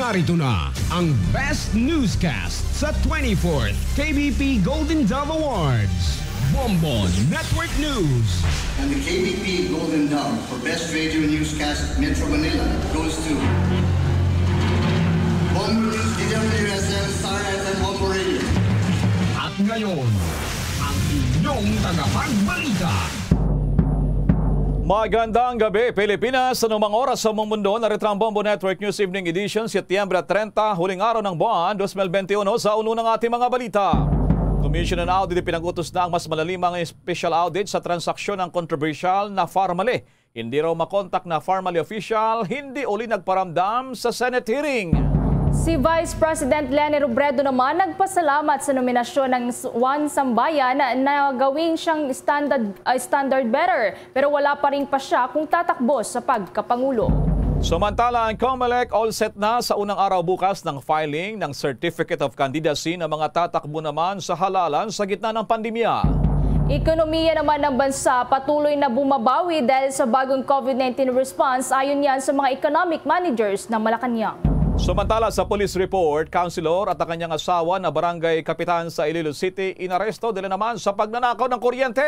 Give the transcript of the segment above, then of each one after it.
Narito na ang Best Newscast sa 24th KBP Golden Dove Awards. Bombon Network News. And the KBP Golden Dove for Best Radio Newscast Metro Manila goes to Bombon News DWSL Star FM Operator. At ngayon, ang inyong tagapagbalita Magandang gabi, Pilipinas. Anumang oras sa mong mundo, naritang Bombo Network News Evening Edition, Setyembre 30, huling araw ng buwan, 2021 sa uno ng ating mga balita. Commission on Audit pinag-utos na ang mas malalimang special audit sa transaksyon ng controversial na Farmale. Hindi raw makontak na Farmale official, hindi uli nagparamdam sa Senate hearing. Si Vice President Lenny Robredo naman nagpasalamat sa nominasyon ng Juan Sambayan na, na gawin siyang standard, uh, standard bearer pero wala pa rin pa siya kung tatakbo sa pagkapangulo. Samantala, ang COMELEC all set na sa unang araw bukas ng filing ng Certificate of Candidacy ng mga tatakbo naman sa halalan sa gitna ng pandemya. Ekonomiya naman ng bansa patuloy na bumabawi dahil sa bagong COVID-19 response ayon yan sa mga economic managers ng Malacanang. Samantala sa police report, Councilor at ang kanyang asawa na barangay kapitan sa Iloilo City inaresto dila naman sa pagnanakaw ng kuryente.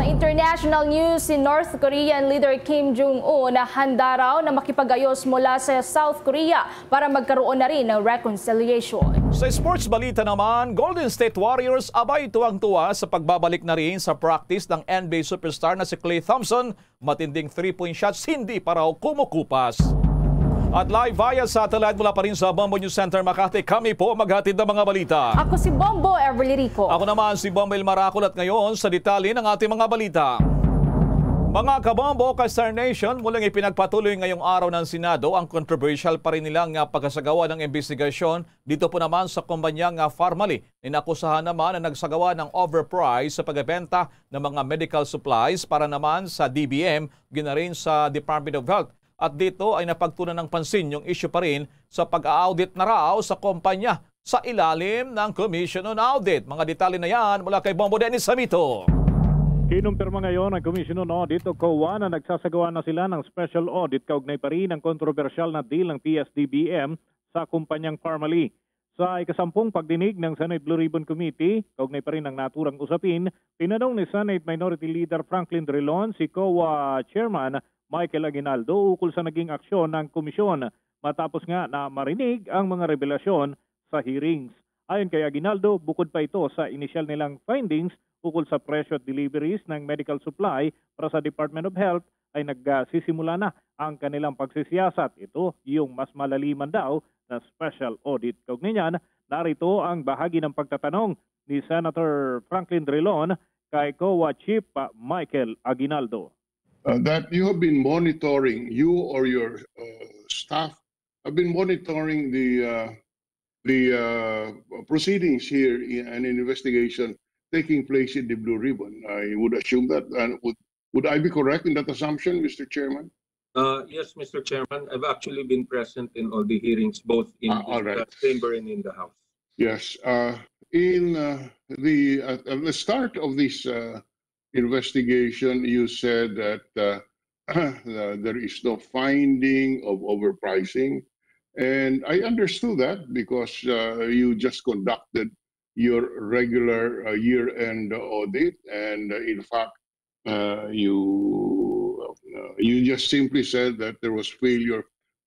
Sa international news, si North Korean leader Kim Jong-un na handa raw na makipagayos mula sa South Korea para magkaroon na rin ng reconciliation. Sa sports balita naman, Golden State Warriors abay tuwang-tuwa sa pagbabalik na rin sa practice ng NBA superstar na si Klay Thompson. Matinding three point shots hindi para kumukupas. At live via satellite mula pa rin sa Bombo News Center Makati, kami po maghatid ng mga balita. Ako si Bombo Everly Rico. Ako naman si Bombo Maracol at ngayon sa detalye ng ating mga balita. Mga kabombo, Kastar Nation, muling ipinagpatuloy ngayong araw ng Senado ang controversial pa rin nilang pagkasagawa ng investigasyon dito po naman sa kumpanyang Pharmaly. Inakusahan naman na nagsagawa ng overprice sa pagbebenta ng mga medical supplies para naman sa DBM, gina sa Department of Health. At dito ay napagtunan ng pansin yung issue pa rin sa pag-audit na raw sa kumpanya sa ilalim ng Commission on Audit. Mga detalye na yan mula kay Bombo Dennis Samito. Kinumpirma ngayon ang Commission on Audit o COA na nagsasagawa na sila ng special audit kaugnay pa rin ang kontrobersyal na deal ng PSDBM sa kumpanyang Parmalee. Sa ikasampung pagdinig ng Senate Blue Ribbon Committee, kaugnay pa rin ang naturang usapin, tinanong ni Senate Minority Leader Franklin Drilon si COA Chairman Michael Aguinaldo ukol sa naging aksyon ng komisyon matapos nga na marinig ang mga revelasyon sa hearings. Ayon kay Aguinaldo, bukod pa ito sa inisyal nilang findings ukol sa presyo at deliveries ng medical supply para sa Department of Health ay nagsisimula na ang kanilang pagsisiyasat. Ito yung mas malaliman daw na special audit. Kaugnay niyan, narito ang bahagi ng pagtatanong ni Senator Franklin Drilon kay COA Chief Michael Aguinaldo. uh, that you have been monitoring, you or your uh, staff have been monitoring the uh, the uh, proceedings here in an investigation taking place in the Blue Ribbon. I would assume that, and would would I be correct in that assumption, Mr. Chairman? Uh, yes, Mr. Chairman. I've actually been present in all the hearings, both in ah, the right. chamber and in the House. Yes. Uh, in uh, the uh, at the start of this investigation, you said that uh, uh, there is no finding of overpricing. And I understood that because uh, you just conducted your regular uh, year end audit. And uh, in fact, uh, you, you just simply said that there was failure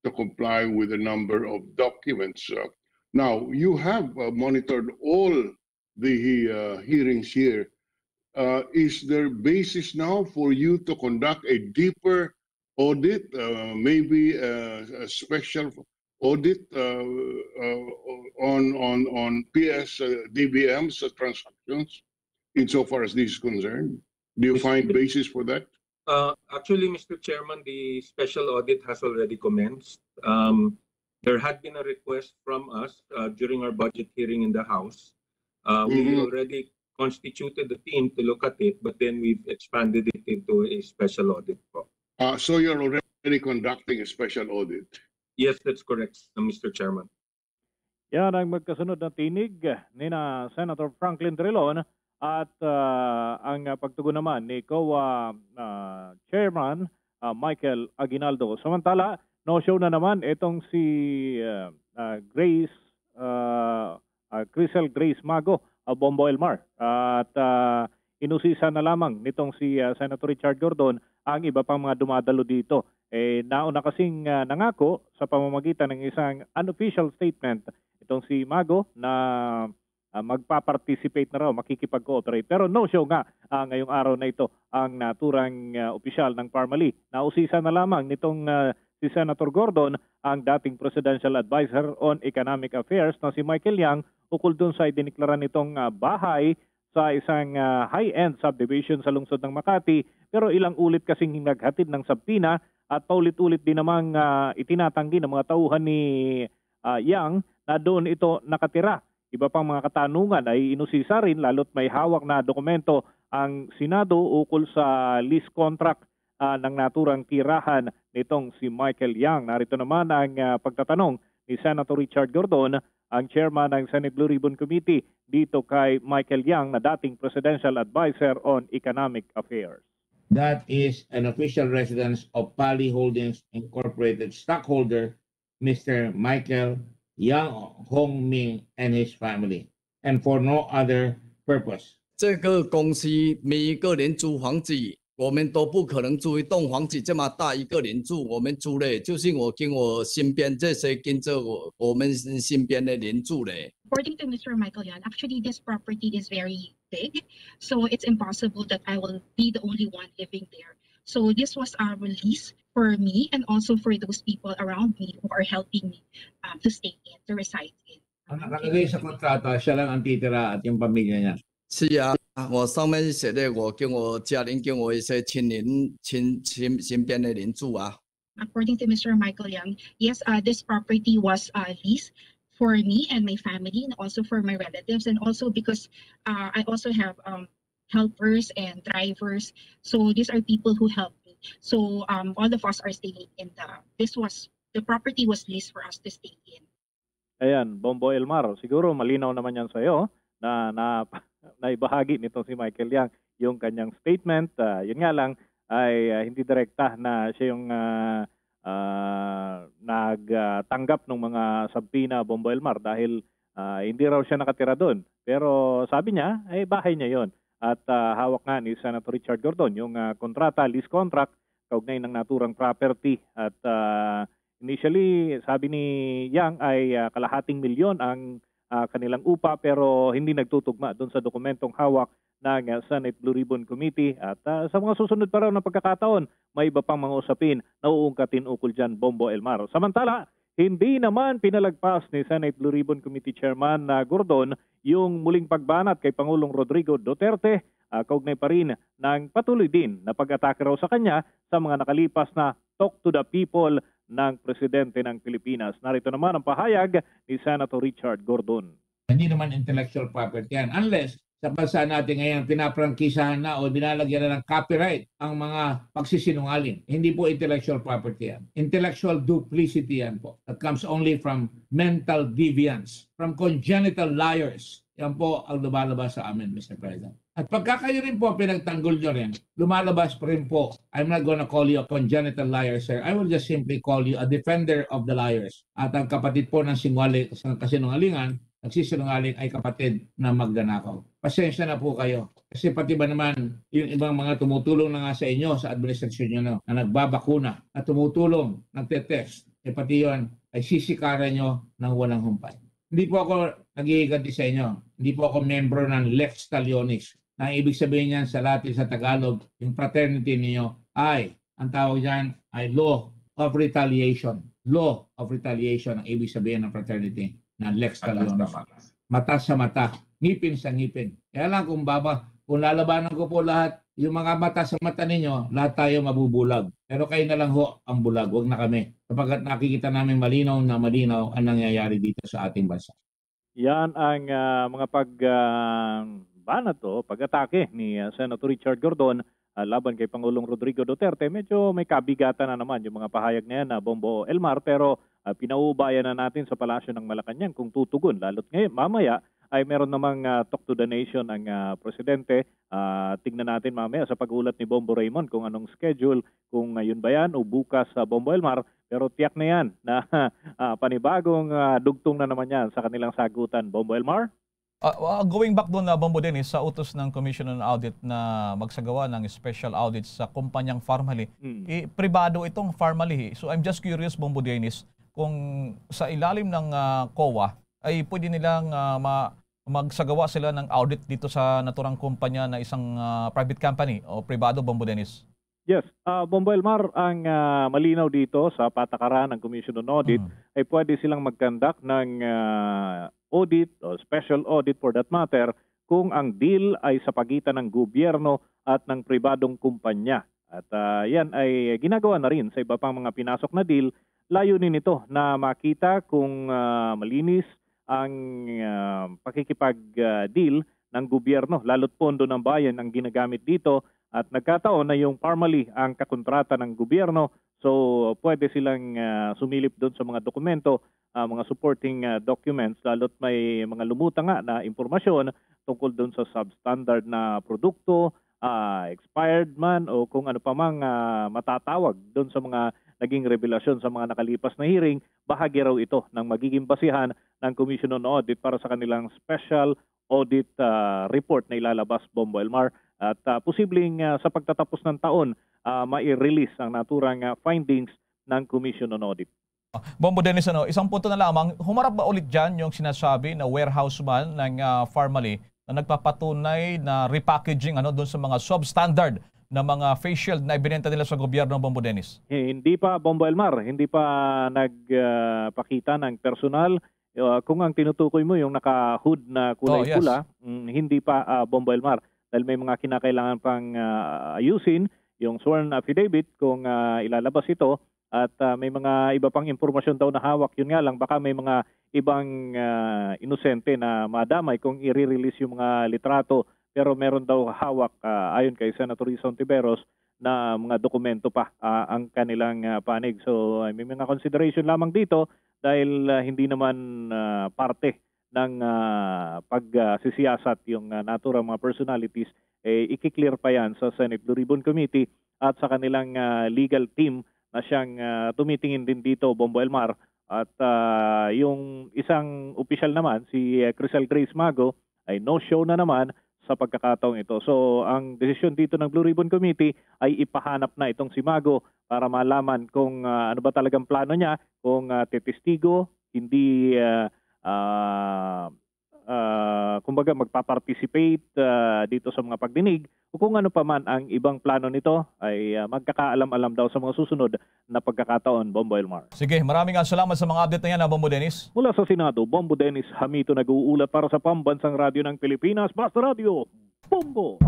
to comply with a number of documents. now, you have monitored all the hearings here uh, is there basis now for you to conduct a deeper audit, uh, maybe a, uh, a, special audit uh, uh, on on on PS DBM's transactions, insofar as this is concerned? Do you find basis for that? actually, Mr. Chairman, the special audit has already commenced. Um, there had been a request from us during our budget hearing in the House. Mm -hmm. We mm-hmm. already constituted the team to look at it, but then we've expanded it into a special audit. Uh, so you're already conducting a special audit? Yes, that's correct, Mr. Chairman. Yan ang magkasunod na tinig ni na Senator Franklin Drilon at uh, ang pagtugon naman ni COA uh, Chairman uh, Michael Aguinaldo. Samantala, no-show na naman itong si uh, uh, Grace, uh, uh, Crisel Grace Mago uh, Bombo Elmar. Uh, at uh, inusisa na lamang nitong si uh, Senator Richard Gordon ang iba pang mga dumadalo dito. Eh, nauna kasing uh, nangako sa pamamagitan ng isang unofficial statement itong si Mago na uh, magpa-participate na raw, makikipag-cooperate. Pero no show nga uh, ngayong araw na ito ang naturang uh, opisyal ng Parmali. Nausisa na lamang nitong uh, si Senator Gordon ang dating Presidential Advisor on Economic Affairs na si Michael Yang ukol dun sa idiniklara nitong ah, bahay sa isang ah, high-end subdivision sa lungsod ng Makati pero ilang ulit kasing naghatid ng sabpina at paulit-ulit din namang uh, itinatanggi ng mga tauhan ni uh, Yang na doon ito nakatira. Iba pang mga katanungan ay inusisa rin lalo't may hawak na dokumento ang Senado ukol sa lease contract uh, ng naturang tirahan nitong si Michael Yang. Narito naman ang uh, pagtatanong ni Senator Richard Gordon, ang chairman ng Senate Blue Ribbon Committee dito kay Michael Yang na dating presidential adviser on economic affairs. That is an official residence of Pali Holdings Incorporated stockholder Mr. Michael Yang Hong Ming and his family and for no other purpose. 这个公司每个年租房子我们都不可能租一栋房子这么大一个人住。我们租嘞就是我跟我身边这些跟着我我们身边的人住嘞。According to Mr. Michael y a n actually this property is very big, so it's impossible that I will be the only one living there. So this was our r e l e a s e f o r me and also for those people around me who are helping me to stay here to reside Nakalagay here. 啊，那个 y 全家的，yeah. According to Mr. Michael Young, yes, uh, this property was uh, leased for me and my family, and also for my relatives, and also because uh, I also have um, helpers and drivers. So these are people who help me. So um, all of us are staying in the. This was the property was leased for us to stay in. Ayan, Bombo Elmar, siguro malinaw naman yan sa'yo na na na ibahagi nitong si Michael Yang yung kanyang statement. Uh, yun nga lang ay uh, hindi direkta na siya yung uh, uh, nagtanggap ng mga sabpina Bombo Elmar dahil uh, hindi raw siya nakatira doon. Pero sabi niya, ay eh, bahay niya yon At uh, hawak nga ni Senator Richard Gordon yung uh, kontrata, lease contract, kaugnay ng naturang property. At uh, initially, sabi ni Yang ay uh, kalahating milyon ang uh, kanilang upa pero hindi nagtutugma doon sa dokumentong hawak ng ah, Senate Blue Ribbon Committee at uh, sa mga susunod pa raw na pagkakataon may iba pang mga usapin na uungkatin ukol dyan Bombo Elmar. Samantala, hindi naman pinalagpas ni Senate Blue Ribbon Committee Chairman na uh, Gordon yung muling pagbanat kay Pangulong Rodrigo Duterte uh, kaugnay pa rin ng patuloy din na pag-atake raw sa kanya sa mga nakalipas na talk to the people ng Presidente ng Pilipinas. Narito naman ang pahayag ni Senator Richard Gordon. Hindi naman intellectual property yan unless sa bansa natin ngayon pinaprangkisahan na o binalagyan na ng copyright ang mga pagsisinungaling. Hindi po intellectual property yan. Intellectual duplicity yan po. That comes only from mental deviance, from congenital liars. Yan po ang lumalabas sa amin, Mr. President. At pagka kayo rin po pinagtanggol nyo rin, lumalabas pa rin po, I'm not gonna call you a congenital liar, sir. I will just simply call you a defender of the liars. At ang kapatid po ng singwali, ng kasinungalingan, nagsisinungaling ay kapatid na magnanakaw. Pasensya na po kayo. Kasi pati ba naman yung ibang mga tumutulong na nga sa inyo sa administration nyo na, na nagbabakuna, at tumutulong, nagtetest, eh pati yon ay sisikara nyo ng walang humpay. Hindi po ako nagihiganti sa inyo. Hindi po ako membro ng Lex Talionis na ibig sabihin niyan sa Latin sa Tagalog, yung fraternity niyo ay, ang tawag diyan ay law of retaliation. Law of retaliation ang ibig sabihin ng fraternity na Lex Talon. Mata sa mata, ngipin sa ngipin. Kaya lang kung baba, kung lalabanan ko po lahat, yung mga mata sa mata ninyo, lahat tayo mabubulag. Pero kayo na lang ho ang bulag, wag na kami. Kapag nakikita namin malinaw na malinaw ang nangyayari dito sa ating bansa. Yan ang uh, mga pag uh, bana to, oh, pag-atake ni uh, Senator Richard Gordon uh, laban kay Pangulong Rodrigo Duterte, medyo may kabigatan na naman yung mga pahayag na yan na ah, Bombo Elmar pero uh, pinaubayan na natin sa palasyo ng Malacanang kung tutugon. Lalo't ngayon, mamaya ay meron namang uh, talk to the nation ang uh, presidente. Uh, tignan natin mamaya sa pag-ulat ni Bombo Raymond kung anong schedule, kung ngayon ba yan o bukas sa uh, Bombo Elmar. Pero tiyak na yan na uh, panibagong uh, dugtong na naman yan sa kanilang sagutan. Bombo Elmar? Uh, uh, going back doon na ah, bombo din eh, sa utos ng Commission on Audit na magsagawa ng special audit sa kumpanyang Farmally. Mm. Eh, pribado itong Farmally. Eh. So I'm just curious bombo Dennis kung sa ilalim ng uh, COA ay pwede nilang uh, ma magsagawa sila ng audit dito sa naturang kumpanya na isang uh, private company o pribado bombo Dennis. Yes, uh, Bombo Elmar, ang uh, malinaw dito sa patakaran ng Commission on Audit mm. ay pwede silang mag-conduct ng uh, audit o special audit for that matter kung ang deal ay sa pagitan ng gobyerno at ng pribadong kumpanya. At uh, yan ay ginagawa na rin sa iba pang mga pinasok na deal. Layunin nito na makita kung uh, malinis ang uh, pakikipag-deal ng gobyerno, lalo't pondo ng bayan ang ginagamit dito at nagkataon na yung formally ang kakontrata ng gobyerno so pwede silang uh, sumilip doon sa mga dokumento uh, mga supporting uh, documents lalo't may mga lumuta nga na impormasyon tungkol doon sa substandard na produkto, uh, expired man o kung ano pa mang uh, matatawag doon sa mga naging revelasyon sa mga nakalipas na hearing, bahagi raw ito ng magiging basihan ng Commission on Audit para sa kanilang special audit uh, report na ilalabas Bombo Elmar at uh, posibleng uh, sa pagtatapos ng taon uh, mai-release ang naturang uh, findings ng Commission on Audit. Bombo Dennis, ano, isang punto na lamang, humarap ba ulit dyan yung sinasabi na warehouse man ng uh, ah, Farmally na nagpapatunay na repackaging ano, doon sa mga substandard na mga face shield na ibinenta nila sa gobyerno Bombo Dennis? hindi pa Bombo Elmar, hindi pa nagpakita ah, uh, ng personal. Uh, kung ang tinutukoy mo yung naka-hood na kulay oh, yes. pula, mm, hindi pa uh, Bombo Elmar dahil may mga kinakailangan pang uh, ayusin yung sworn affidavit kung uh, ilalabas ito at uh, may mga iba pang impormasyon daw na hawak. Yun nga lang, baka may mga ibang uh, inosente na madamay kung i-release yung mga litrato pero meron daw hawak uh, ayon kay Senator Rizon Tiberos na mga dokumento pa uh, ang kanilang uh, panig. So uh, may mga consideration lamang dito dahil uh, hindi naman uh, parte ng uh, pagsisiyasat uh, yung uh, natura mga personalities eh, i-clear pa yan sa Senate Blue Ribbon Committee at sa kanilang uh, legal team na siyang uh, tumitingin din dito, Bombo Elmar. At uh, yung isang official naman, si eh, Crisel Grace Mago, ay no-show na naman sa pagkakataong ito. So ang desisyon dito ng Blue Ribbon Committee ay ipahanap na itong si Mago para malaman kung uh, ano ba talagang plano niya, kung uh, tetistigo, hindi uh, uh, uh, kumbaga magpa-participate uh, dito sa mga pagdinig o kung ano pa man ang ibang plano nito ay uh, magkakaalam-alam daw sa mga susunod na pagkakataon, Bombo Elmar. Sige, maraming salamat sa mga update na yan, Bombo Dennis. Mula sa Senado, Bombo Dennis Hamito nag-uulat para sa Pambansang Radyo ng Pilipinas, Basta Radio, Bombo!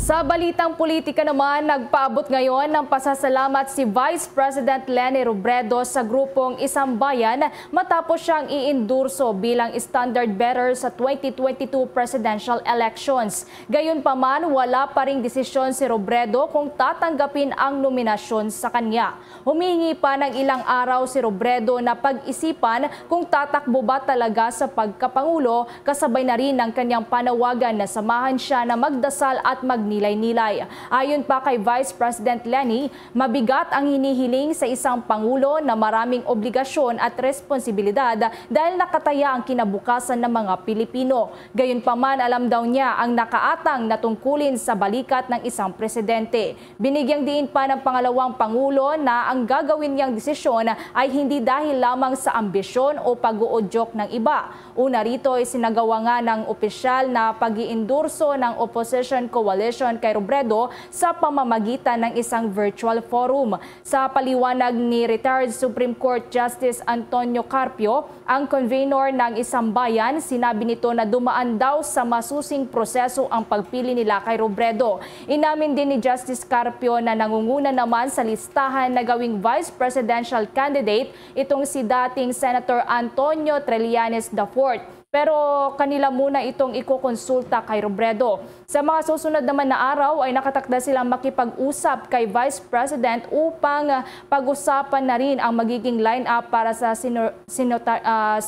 Sa balitang politika naman, nagpaabot ngayon ng pasasalamat si Vice President Lenny Robredo sa grupong Isang Bayan matapos siyang iindurso bilang standard bearer sa 2022 presidential elections. Gayunpaman, wala pa ring desisyon si Robredo kung tatanggapin ang nominasyon sa kanya. Humingi pa ng ilang araw si Robredo na pag-isipan kung tatakbo ba talaga sa pagkapangulo kasabay na rin ng kanyang panawagan na samahan siya na magdasal at mag nilay nilay Ayon pa kay Vice President Lenny, mabigat ang hinihiling sa isang Pangulo na maraming obligasyon at responsibilidad dahil nakataya ang kinabukasan ng mga Pilipino. Gayunpaman, alam daw niya ang nakaatang na tungkulin sa balikat ng isang presidente. Binigyang diin pa ng pangalawang Pangulo na ang gagawin niyang desisyon ay hindi dahil lamang sa ambisyon o pag-uudyok ng iba. Una rito ay sinagawa nga ng opisyal na pag-iendorso ng opposition coalition koalisyon kay Robredo sa pamamagitan ng isang virtual forum. Sa paliwanag ni retired Supreme Court Justice Antonio Carpio, ang convenor ng isang bayan, sinabi nito na dumaan daw sa masusing proseso ang pagpili nila kay Robredo. Inamin din ni Justice Carpio na nangunguna naman sa listahan na gawing vice presidential candidate itong si dating Senator Antonio Trillanes IV pero kanila muna itong ikokonsulta kay Robredo. Sa mga susunod naman na araw ay nakatakda silang makipag-usap kay Vice President upang ah, pag-usapan na rin ang magiging line-up para sa sino, sinota, uh,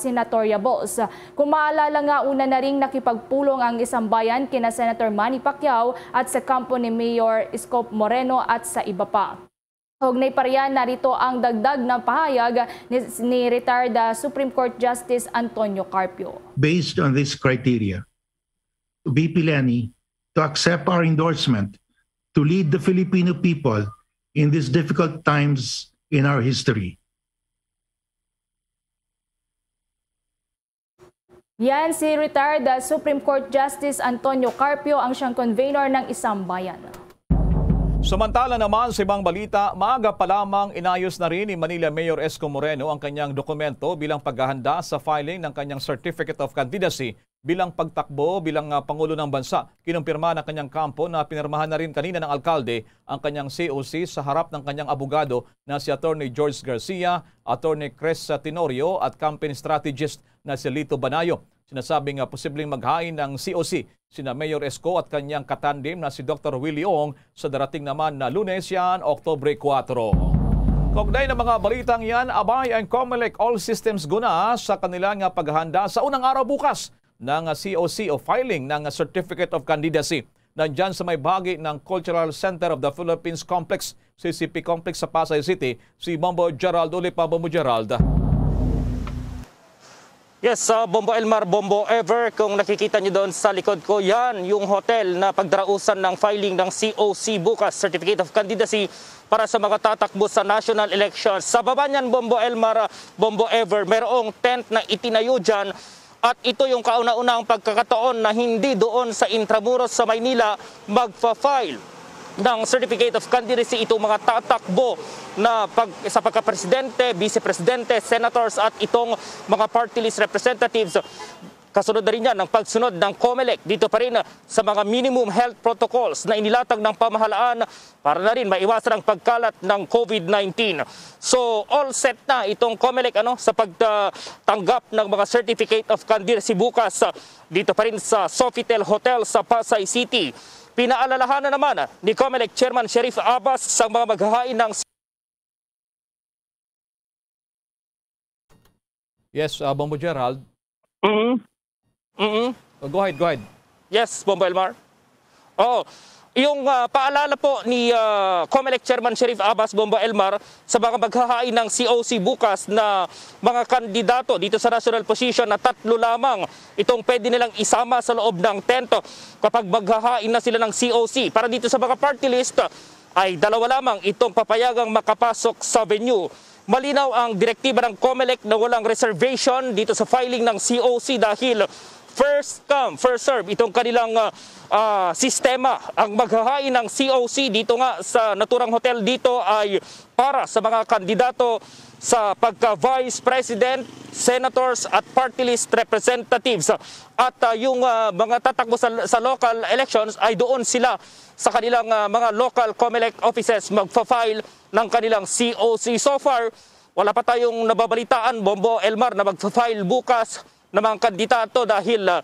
Kung maalala nga una na rin nakipagpulong ang isang bayan kina Senator Manny Pacquiao at sa kampo ni Mayor Scope Moreno at sa iba pa. Hugnay pa riyan, narito ang dagdag na pahayag ni, ni retired ah, Supreme Court Justice Antonio Carpio. Based on this criteria, VP Lenny to accept our endorsement to lead the Filipino people in these difficult times in our history. Yan si retired ah, Supreme Court Justice Antonio Carpio ang siyang convener ng isang bayan. Samantala naman sa ibang balita, maaga pa lamang inayos na rin ni Manila Mayor Esco Moreno ang kanyang dokumento bilang paghahanda sa filing ng kanyang Certificate of Candidacy bilang pagtakbo bilang ah, Pangulo ng Bansa. Kinumpirma ng kanyang kampo na pinirmahan na rin kanina ng alkalde ang kanyang COC sa harap ng kanyang abogado na si Attorney George Garcia, Attorney Chris Tenorio at campaign strategist na si Lito Banayo. Sinasabing ah, posibleng maghain ng COC sina Mayor Esco at kanyang katandim na si Dr. Willie Ong sa darating naman na lunes yan, Oktobre 4. Kognay na mga balitang yan, abay ang COMELEC All Systems guna sa kanilang paghahanda sa unang araw bukas ng COC o filing ng Certificate of Candidacy. Nandyan sa may bahagi ng Cultural Center of the Philippines Complex, CCP Complex sa Pasay City, si Mambo Gerald Ulipa Mambo Gerald. Yes, sa Bombo Elmar, Bombo Ever, kung nakikita nyo doon sa likod ko, yan yung hotel na pagdarausan ng filing ng COC bukas, Certificate of Candidacy, para sa mga tatakbo sa national elections. Sa baba niyan, Bombo Elmar, Bombo Ever, merong tent na itinayo dyan at ito yung kauna-unang pagkakataon na hindi doon sa Intramuros sa Maynila magpa-file ng Certificate of Candidacy itong mga tatakbo na pag, sa pagka-presidente, vice-presidente, senators at itong mga party list representatives. Kasunod na rin yan ang pagsunod ng COMELEC dito pa rin sa mga minimum health protocols na inilatag ng pamahalaan para na rin maiwasan ang pagkalat ng COVID-19. So all set na itong COMELEC ano, sa pagtanggap ng mga certificate of candidacy bukas ah, dito pa rin sa Sofitel Hotel sa Pasay City. Pinaalalahanan naman ah, ni Comelec Chairman Sheriff Abbas sa mga maghahain ng Yes, uh, Bombo Gerald. Mm -hmm. Mm -hmm. Oh, go ahead, go ahead. Yes, Bombo Elmar. Oh, yung uh, paalala po ni uh, COMELEC Chairman Sheriff Abbas Bomba Elmar sa mga maghahain ng COC bukas na mga kandidato dito sa national position na tatlo lamang itong pwede nilang isama sa loob ng tento kapag maghahain na sila ng COC. Para dito sa mga party list ay dalawa lamang itong papayagang makapasok sa venue. Malinaw ang direktiba ng COMELEC na walang reservation dito sa filing ng COC dahil first come, first serve itong kanilang uh, uh, sistema. Ang maghahain ng COC dito nga sa naturang hotel dito ay para sa mga kandidato sa pagka-vice president, senators at party list representatives. At uh, yung uh, mga tatakbo sa, sa local elections ay doon sila sa kanilang uh, mga local COMELEC offices magfa-file ng kanilang COC. So far, wala pa tayong nababalitaan, Bombo Elmar, na magfa-file bukas ng mga kandidato dahil uh,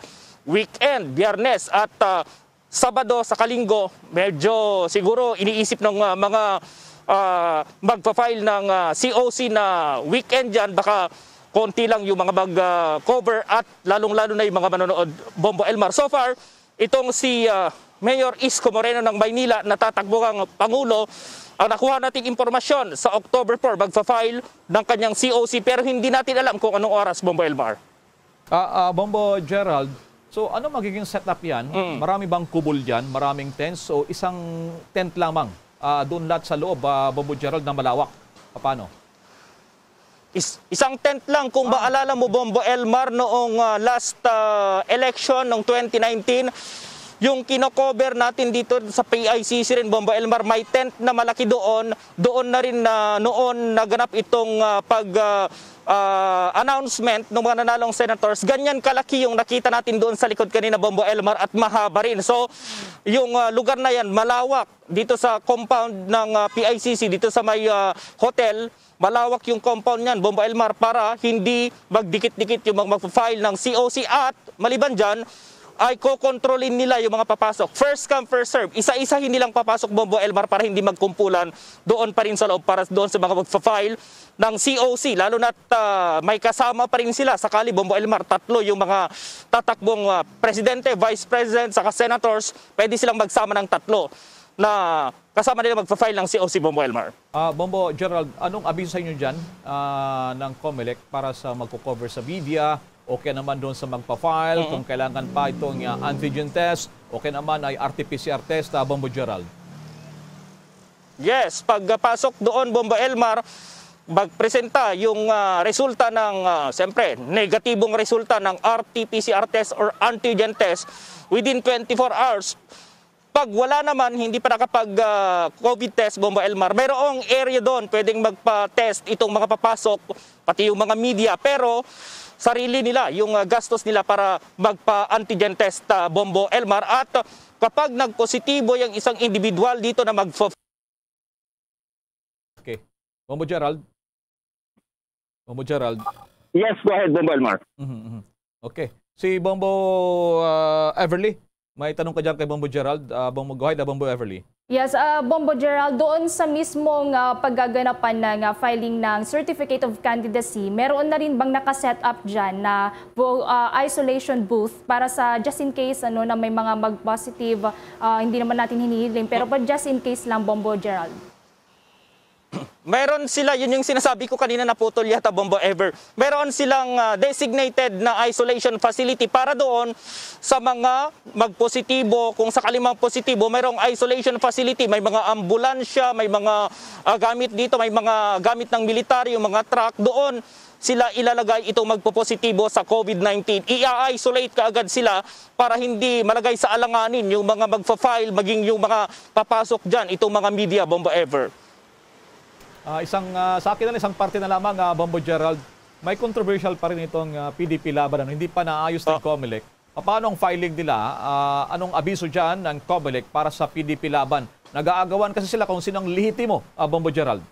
weekend, biyernes at uh, Sabado sa Kalinggo, medyo siguro iniisip ng uh, mga uh, magpa-file ng uh, COC na weekend dyan, baka konti lang yung mga mag-cover uh, at lalong-lalo na yung mga manonood Bombo Elmar. So far, itong si uh, Mayor Isko Moreno ng Maynila na tatakbong Pangulo ang nakuha nating impormasyon sa October 4 magfa-file ng kanyang COC pero hindi natin alam kung anong oras Bombo Elmar. Uh, uh, Bombo Gerald, so ano magiging setup yan? Mm. Marami bang kubol dyan? Maraming tents? O isang tent lamang? Uh, doon lahat sa loob, uh, Bombo Gerald, na malawak? Paano? Is, isang tent lang kung ah. maalala mo Bombo Elmar noong uh, last uh, election noong 2019 yung kino-cover natin dito sa PICC rin Bombo Elmar may tent na malaki doon doon na rin uh, noon naganap itong uh, pag uh, uh, announcement ng mga nanalong senators, ganyan kalaki yung nakita natin doon sa likod kanina Bombo Elmar at mahaba rin. So yung uh, lugar na yan malawak dito sa compound ng uh, ah, PICC dito sa may uh, hotel malawak yung compound niyan, Bomba Elmar, para hindi magdikit-dikit yung mag-file ng COC at maliban dyan, ay kokontrolin nila yung mga papasok. First come, first serve. Isa-isahin nilang papasok Bombo Elmar para hindi magkumpulan doon pa rin sa loob para doon sa mga magfa-file ng COC. Lalo na uh, ah, may kasama pa rin sila. Sakali Bombo Elmar, tatlo yung mga tatakbong uh, presidente, vice president, saka senators. Pwede silang magsama ng tatlo na kasama nila magfa-file ng COC Bombo Elmar. Uh, Bombo, Gerald, anong abiso sa inyo dyan uh, ng COMELEC para sa magko-cover sa media, okay naman doon sa magpa-file, okay. kung kailangan pa itong uh, antigen test, okay naman ay RT-PCR test, habang ah, mo Gerald. Yes, pagpasok doon, Bomba Elmar, magpresenta yung uh, resulta ng, uh, siyempre, negatibong resulta ng RT-PCR test or antigen test within 24 hours. Pag wala naman, hindi pa nakapag-COVID uh, test, Bomba Elmar, mayroong area doon pwedeng magpa-test itong mga papasok, pati yung mga media. Pero sarili nila yung ah, gastos nila para magpa-antigen test uh, Bombo Elmar at ah, kapag nagpositibo yung isang individual dito na mag Okay. Bombo Gerald. Bombo Gerald. Yes, go ahead Bombo Elmar. Mm Okay. Si Bombo uh, Everly, may tanong ka diyan kay Bombo Gerald. Uh, Bombo, go ahead, uh, Bombo Everly. Yes, uh, Bombo Gerald, doon sa mismong uh, paggaganapan ng uh, filing ng Certificate of Candidacy, meron na rin bang nakaset up dyan na uh, isolation booth para sa just in case ano, na may mga mag-positive, uh, hindi naman natin hinihiling, pero but ah. just in case lang, Bombo Gerald? meron sila, yun yung sinasabi ko kanina na putol yata bombo ever, meron silang uh, designated na isolation facility para doon sa mga magpositibo, kung sakali mang positibo, merong isolation facility, may mga ambulansya, may mga uh, gamit dito, may mga gamit ng military, yung mga truck, doon sila ilalagay itong magpopositibo sa COVID-19. i isolate kaagad sila para hindi malagay sa alanganin yung mga magfa-file, maging yung mga papasok dyan, itong mga media bomba ever. Uh, isang uh, sa akin na isang parte na lamang uh, Bombo Gerald, may controversial pa rin itong uh, PDP laban ano, hindi pa naayos ng oh. COMELEC. Paano ang filing nila? Uh, anong abiso diyan ng COMELEC para sa PDP laban? Nag-aagawan kasi sila kung sinong lihitimo, uh, Bombo Gerald.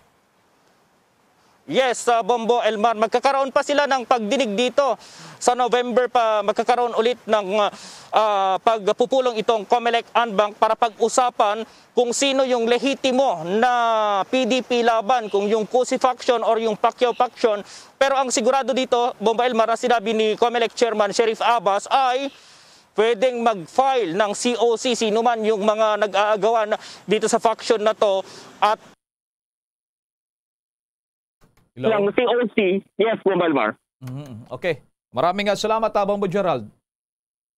Yes, uh, Bombo Elmar. Magkakaroon pa sila ng pagdinig dito. Sa November pa magkakaroon ulit ng uh, uh pagpupulong itong Comelec Unbank para pag-usapan kung sino yung lehitimo na PDP laban, kung yung Cusi faction or yung Pacquiao faction. Pero ang sigurado dito, Bombo Elmar, sinabi ni Comelec Chairman Sheriff Abbas ay pwedeng mag-file ng COC, sino man yung mga nag-aagawan dito sa faction na to at Hello? ng COC, yes, Bumbalmar. Mm-hmm. Okay. Maraming salamat, Tabang Gerald.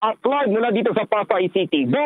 At ah, Clark, mula dito sa Papa ICT.